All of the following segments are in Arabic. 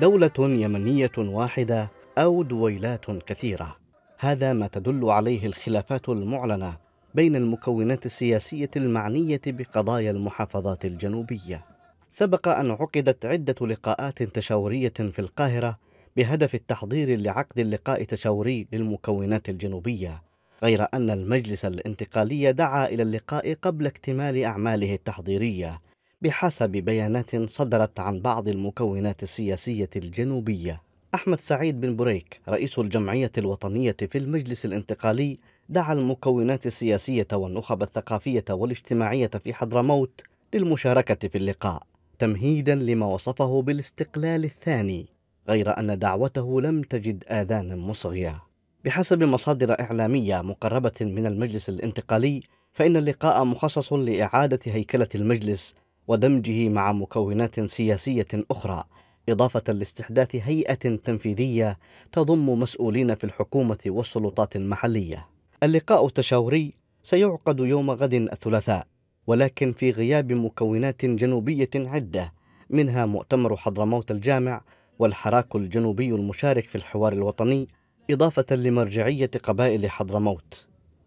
دولة يمنية واحدة أو دويلات كثيرة هذا ما تدل عليه الخلافات المعلنة بين المكونات السياسية المعنية بقضايا المحافظات الجنوبية سبق أن عقدت عدة لقاءات تشاورية في القاهرة بهدف التحضير لعقد اللقاء التشاوري للمكونات الجنوبية غير أن المجلس الانتقالي دعا إلى اللقاء قبل اكتمال أعماله التحضيرية بحسب بيانات صدرت عن بعض المكونات السياسية الجنوبية أحمد سعيد بن بريك رئيس الجمعية الوطنية في المجلس الانتقالي دعا المكونات السياسية والنخب الثقافية والاجتماعية في حضرموت للمشاركة في اللقاء تمهيدا لما وصفه بالاستقلال الثاني غير أن دعوته لم تجد آذانا مصغية بحسب مصادر إعلامية مقربة من المجلس الانتقالي فإن اللقاء مخصص لإعادة هيكلة المجلس ودمجه مع مكونات سياسية أخرى إضافة لاستحداث هيئة تنفيذية تضم مسؤولين في الحكومة والسلطات المحلية. اللقاء التشاوري سيعقد يوم غد الثلاثاء، ولكن في غياب مكونات جنوبية عدة، منها مؤتمر حضرموت الجامع والحراك الجنوبي المشارك في الحوار الوطني، إضافة لمرجعية قبائل حضرموت.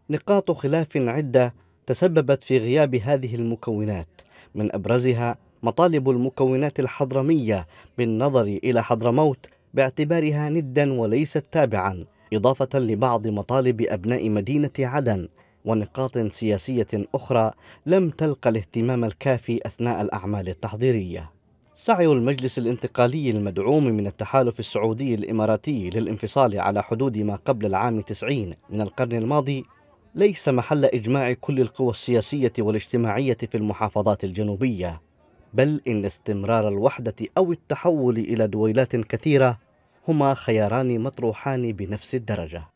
نقاط خلاف عدة تسببت في غياب هذه المكونات من أبرزها مطالب المكونات الحضرمية بالنظر إلى حضرموت باعتبارها ندا وليست تابعا إضافة لبعض مطالب أبناء مدينة عدن ونقاط سياسية أخرى لم تلقى الاهتمام الكافي أثناء الأعمال التحضيرية سعي المجلس الانتقالي المدعوم من التحالف السعودي الإماراتي للانفصال على حدود ما قبل العام 90 من القرن الماضي ليس محل إجماع كل القوى السياسية والاجتماعية في المحافظات الجنوبية بل إن استمرار الوحدة أو التحول إلى دويلات كثيرة هما خياران مطروحان بنفس الدرجة